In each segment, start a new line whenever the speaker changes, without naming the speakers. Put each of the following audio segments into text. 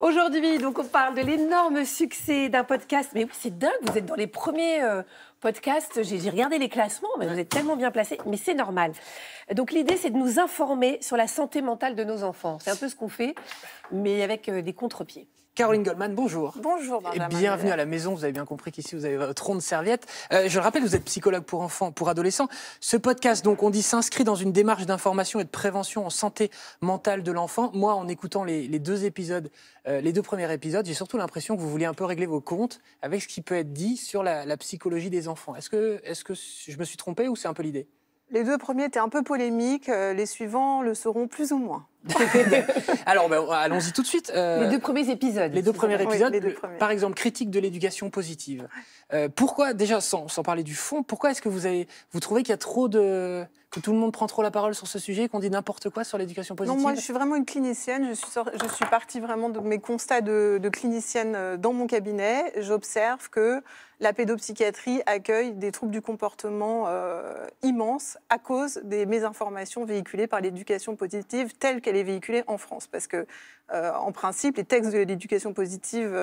Aujourd'hui, donc, on parle de l'énorme succès d'un podcast. Mais oui, c'est dingue, vous êtes dans les premiers euh, podcasts. J'ai regardé les classements, mais vous êtes tellement bien placés. Mais c'est normal. Donc, l'idée, c'est de nous informer sur la santé mentale de nos enfants. C'est un peu ce qu'on fait, mais avec euh, des contre-pieds.
Caroline Goldman, bonjour. Bonjour, Et bienvenue à la maison. Vous avez bien compris qu'ici, vous avez votre rond de serviette. Euh, je le rappelle, vous êtes psychologue pour enfants, pour adolescents. Ce podcast, donc, on dit s'inscrit dans une démarche d'information et de prévention en santé mentale de l'enfant. Moi, en écoutant les, deux épisodes, euh, les deux premiers épisodes, j'ai surtout l'impression que vous voulez un peu régler vos comptes avec ce qui peut être dit sur la, psychologie des enfants. Est-ce que, est que je me suis trompée ou c'est un peu l'idée Les deux premiers étaient un peu polémiques. Euh, les suivants le seront plus ou moins. Alors, ben, allons-y tout de suite. Euh, les deux premiers épisodes. Les deux premiers épisodes. Par exemple, critique de l'éducation positive. Euh, pourquoi, déjà, sans, sans, parler du fond, pourquoi est-ce que vous, avez, vous trouvez qu'il y a trop de que tout le monde prend trop la parole sur ce sujet et qu'on dit n'importe quoi sur l'éducation positive Non, moi je suis
vraiment une clinicienne, je suis, je suis partie vraiment de mes constats de, clinicienne euh, dans mon cabinet. J'observe que la pédopsychiatrie accueille des troubles du comportement euh, immenses à cause des mésinformations véhiculées par l'éducation positive telle qu'elle est véhiculée en France. Parce que, euh, en principe, les textes de l'éducation positive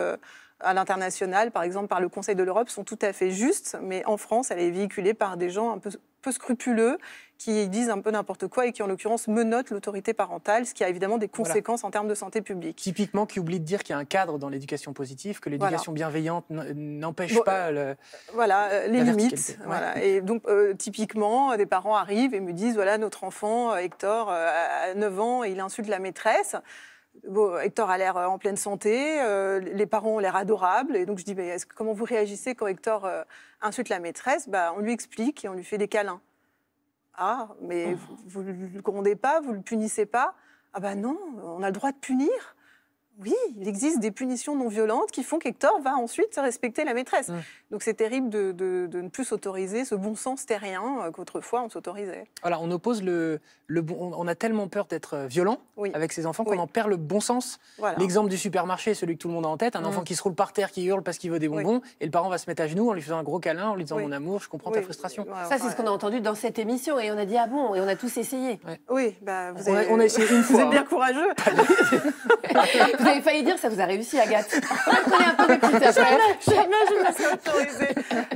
à l'international, par exemple par le Conseil de l'Europe, sont tout à fait justes, mais en France, elle est véhiculée par des gens un peu, peu scrupuleux qui disent un peu n'importe quoi et qui,
en l'occurrence, menottent l'autorité parentale, ce qui a évidemment des conséquences en termes de santé publique. Typiquement, qui oublie de dire qu'il y a un cadre dans l'éducation positive, que l'éducation bienveillante n'empêche pas euh, voilà, euh, les limites. Voilà. Et donc, euh, typiquement, des parents arrivent et me disent, voilà, notre enfant,
Hector, a 9 ans, et il insulte la maîtresse. Hector a l'air euh, en pleine santé, euh, les parents ont l'air adorables. Et donc je dis, mais comment vous réagissez quand Hector euh, insulte la maîtresse bah, On lui explique et on lui fait des câlins. Ah, mais ah. vous ne le grondez pas, vous le punissez pas Ah bah non, on a le droit de punir. Oui, il existe des punitions non violentes qui font qu'Hector va ensuite respecter la maîtresse. Donc c'est terrible de, ne plus s'autoriser ce bon sens terrien euh, qu'autrefois on s'autorisait.
Voilà, on oppose le, le bon, on a tellement peur d'être euh, violent avec ses enfants qu'on en perd le bon sens. L'exemple du supermarché, celui que tout le monde a en tête, un mm. enfant qui se roule par terre, qui hurle parce qu'il veut des bonbons, et le parent va se mettre à genoux en lui faisant un gros câlin, en lui disant mon amour, je comprends ta frustration. Ça c'est ce qu'on
a entendu dans cette émission et on a dit ah bon et on a tous essayé. Oui, bah, vous avez... on, a, essayé une fois. Vous êtes bien courageux. vous avez failli dire ça vous a réussi, Agathe.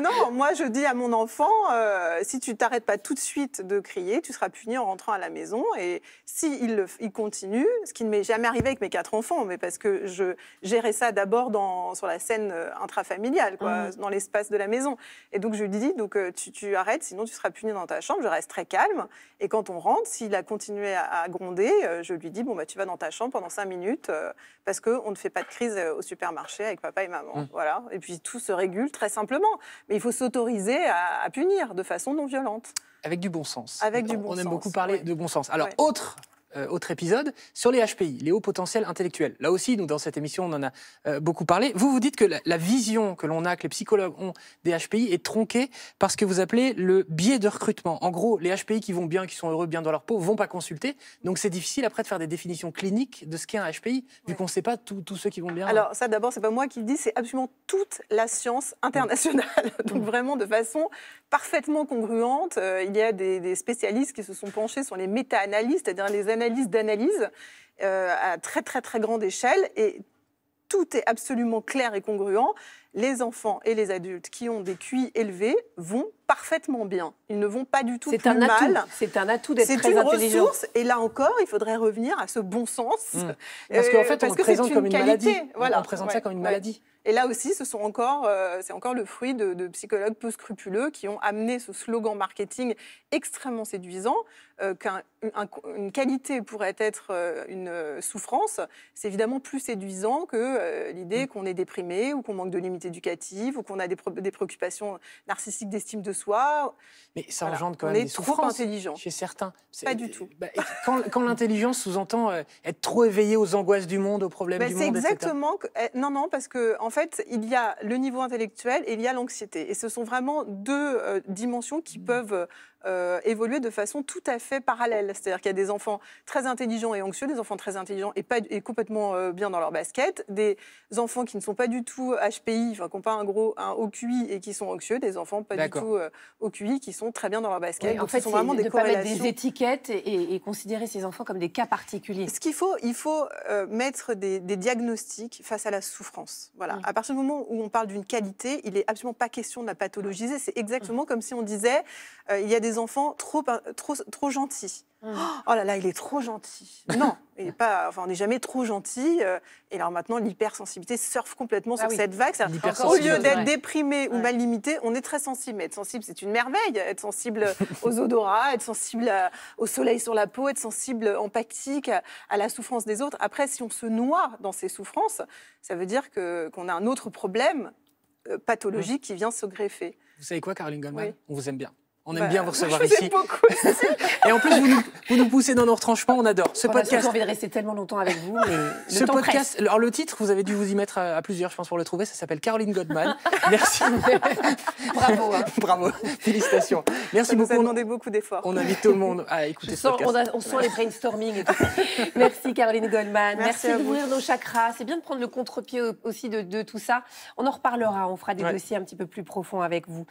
Non, moi je dis à mon enfant, euh, si tu t'arrêtes pas tout de suite de crier, tu seras puni en rentrant à la maison. Et si il, continue, ce qui ne m'est jamais arrivé avec mes quatre enfants, mais parce que je gérais ça d'abord sur la scène euh, intrafamiliale, mmh. dans l'espace de la maison. Et donc je lui dis, donc euh, tu, arrêtes, sinon tu seras puni dans ta chambre. Je reste très calme. Et quand on rentre, s'il a continué à, gronder, je lui dis, bon bah tu vas dans ta chambre pendant cinq minutes. Euh, parce qu'on ne fait pas de crise euh, au supermarché avec papa et maman. Mmh. Voilà. Et puis tout se régule très simplement. Mais il faut
s'autoriser à, punir de façon non violente. Avec du bon sens. Avec du bon on aime beaucoup parler de bon sens. Alors, autre euh, autre épisode, sur les HPI, les hauts potentiels intellectuels. Là aussi, nous, dans cette émission, on en a euh, beaucoup parlé. Vous, vous dites que la, vision que l'on a, que les psychologues ont des HPI est tronquée par ce que vous appelez le biais de recrutement. En gros, les HPI qui vont bien, qui sont heureux, bien dans leur peau, vont pas consulter. Donc, c'est difficile après de faire des définitions cliniques de ce qu'est un HPI, vu qu'on ne sait pas tous ceux qui vont bien. Alors,
ça, d'abord, c'est pas moi qui le dis, c'est absolument toute la science internationale. Donc, vraiment, de façon parfaitement congruente, euh, il y a des, des, spécialistes qui se sont penchés sur les méta-analyses, c'est-à-dire les d'analyse euh, à très très très grande échelle et tout est absolument clair et congruent les enfants et les adultes qui ont des QI élevés vont parfaitement bien. Ils ne vont pas du tout plus mal. C'est un atout d'être très intelligent. C'est Et là encore, il faudrait revenir à ce bon sens. Mm. Euh, parce qu'en fait, on, présente comme une maladie. Voilà. On présente ça comme une maladie. Et là aussi, ce sont encore, euh, c'est encore le fruit de, psychologues peu scrupuleux qui ont amené ce slogan marketing extrêmement séduisant euh, qu'une qualité pourrait être une souffrance. C'est évidemment plus séduisant que l'idée mm. qu'on est déprimé ou qu'on manque de limites éducative ou qu'on a des, des préoccupations
narcissiques d'estime de soi. Mais ça voilà. engendre quand même on est trop intelligent. Chez certains. Pas du tout. Euh, bah, quand, l'intelligence sous-entend euh, être trop éveillé aux angoisses du monde, aux problèmes bah, du monde, exactement
Que, eh, non, non, parce que en fait, il y a le niveau intellectuel et il y a l'anxiété. Et ce sont vraiment deux euh, dimensions qui mmh. peuvent euh, évoluer de façon tout à fait parallèle. C'est-à-dire qu'il y a des enfants très intelligents et anxieux, des enfants très intelligents et, pas, et complètement euh, bien dans leur basket, des enfants qui ne sont pas du tout HPI, enfin qui n'ont pas un gros un OQI et qui sont anxieux, des enfants pas du tout euh, OQI qui sont très bien dans leur basket. Donc, en fait, vraiment de pas mettre des étiquettes et, considérer ces enfants comme des cas particuliers. Ce qu'il faut, il faut mettre des, diagnostics face à la souffrance. Voilà. À partir du moment où on parle d'une qualité, il n'est absolument pas question de la pathologiser. C'est exactement hum. comme si on disait il y a des enfants hein, trop, trop, gentils. Mmh. Oh là là, il est trop gentil. Non, il pas, on n'est jamais trop gentil. Euh, et alors maintenant, l'hypersensibilité surfe complètement ah sur cette vague. au lieu d'être déprimé ou mal limité, on est très sensible. Mais être sensible, c'est une merveille. Être sensible aux odorats, être sensible euh, au soleil sur la peau, être sensible empathique à, la souffrance des autres. Après, si on se noie dans ces souffrances, ça veut dire qu'on a un autre problème euh, pathologique mmh. qui vient se greffer. Vous savez
quoi, Caroline Goldman On vous aime bien. On aime bah, bien vous recevoir ici. et en plus, vous nous, vous nous, poussez dans nos retranchements, on adore. Ce oh, podcast. j'ai envie de
rester tellement longtemps avec vous, le podcast.
Alors, le titre, vous avez dû vous y mettre euh, à, plusieurs, je pense, pour le trouver. Ça s'appelle Caroline Goldman. Merci. Bravo. Hein. Bravo. Félicitations. Merci beaucoup. On a demandé beaucoup d'efforts. On invite tout le monde à écouter ce podcast. On, on sent les
brainstorming Merci, Caroline Goldman. Merci, de d'ouvrir nos chakras. C'est bien de prendre le contre-pied aussi de, tout ça. On en reparlera. On fera des dossiers un petit peu plus profonds avec vous.